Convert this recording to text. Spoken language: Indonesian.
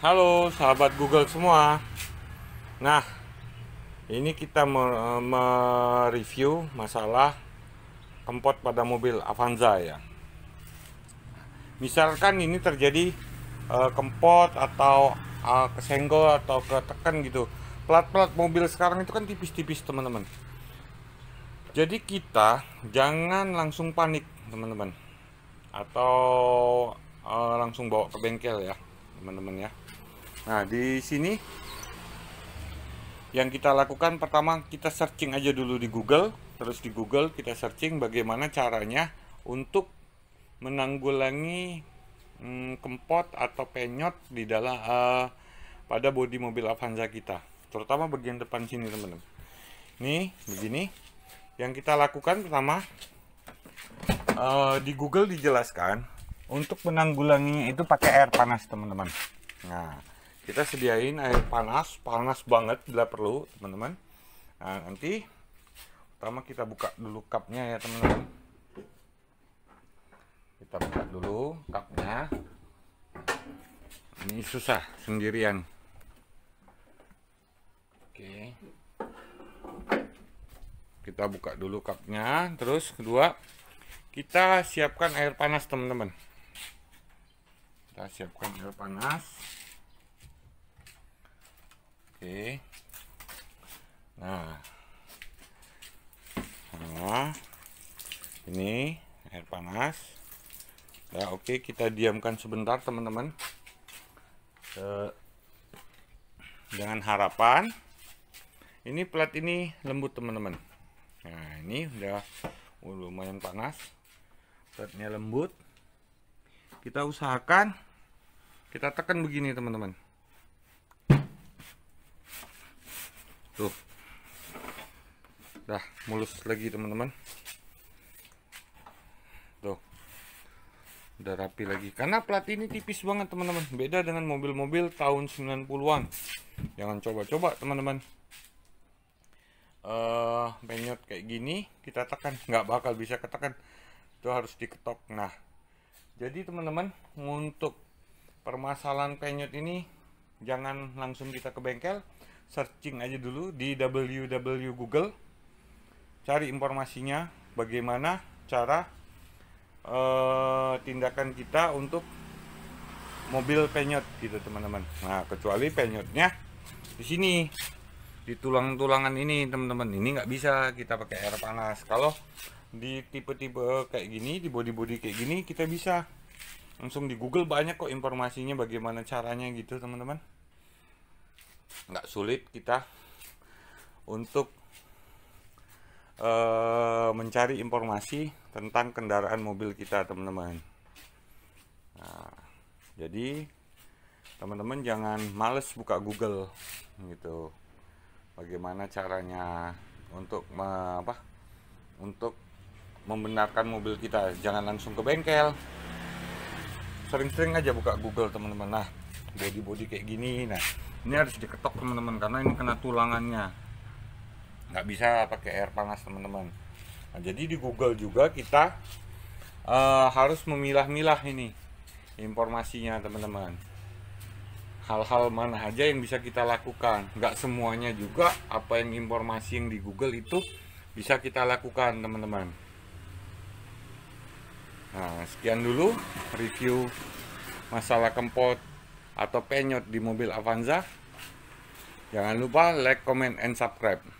Halo sahabat Google semua. Nah, ini kita mereview masalah kempot pada mobil Avanza ya. Misalkan ini terjadi e, kempot atau e, kesenggol atau ketekan gitu. Plat-plat mobil sekarang itu kan tipis-tipis teman-teman. Jadi kita jangan langsung panik teman-teman atau e, langsung bawa ke bengkel ya teman-teman ya nah di sini yang kita lakukan pertama kita searching aja dulu di Google terus di Google kita searching bagaimana caranya untuk menanggulangi hmm, kempot atau penyot di dalam uh, pada bodi mobil Avanza kita terutama bagian depan sini teman-teman nih begini yang kita lakukan pertama uh, di Google dijelaskan untuk menanggulanginya itu pakai air panas teman-teman nah kita sediain air panas panas banget bila perlu teman-teman nah, nanti pertama kita buka dulu cupnya ya teman-teman kita buka dulu cupnya ini susah sendirian oke kita buka dulu cupnya terus kedua kita siapkan air panas teman-teman kita siapkan air panas oke nah nah ini air panas ya oke kita diamkan sebentar teman-teman dengan harapan ini plat ini lembut teman-teman nah ini udah uh, lumayan panas platnya lembut kita usahakan kita tekan begini teman-teman tuh dah mulus lagi teman-teman tuh udah rapi lagi karena plat ini tipis banget teman-teman beda dengan mobil-mobil tahun 90-an jangan coba-coba teman-teman uh, eh, penyot kayak gini kita tekan nggak bakal bisa ketekan itu harus diketok nah jadi teman-teman untuk permasalahan penyut ini jangan langsung kita ke bengkel searching aja dulu di www google cari informasinya bagaimana cara e, tindakan kita untuk mobil penyut gitu teman-teman nah kecuali penyutnya di sini di tulang-tulangan ini teman-teman ini nggak bisa kita pakai air panas kalau di tipe-tipe kayak gini di body-body kayak gini kita bisa langsung di Google banyak kok informasinya bagaimana caranya gitu teman-teman nggak sulit kita untuk uh, mencari informasi tentang kendaraan mobil kita teman-teman nah, jadi teman-teman jangan males buka Google gitu bagaimana caranya untuk me, apa untuk membenarkan mobil kita jangan langsung ke bengkel sering-sering aja buka Google teman-teman nah body-body kayak gini nah ini harus diketok teman-teman karena ini kena tulangannya nggak bisa pakai air panas teman-teman nah, jadi di Google juga kita uh, harus memilah-milah ini informasinya teman-teman hal-hal mana aja yang bisa kita lakukan nggak semuanya juga apa yang informasi yang di Google itu bisa kita lakukan teman-teman Nah, sekian dulu review masalah kempot atau penyot di mobil Avanza. Jangan lupa like, comment, and subscribe.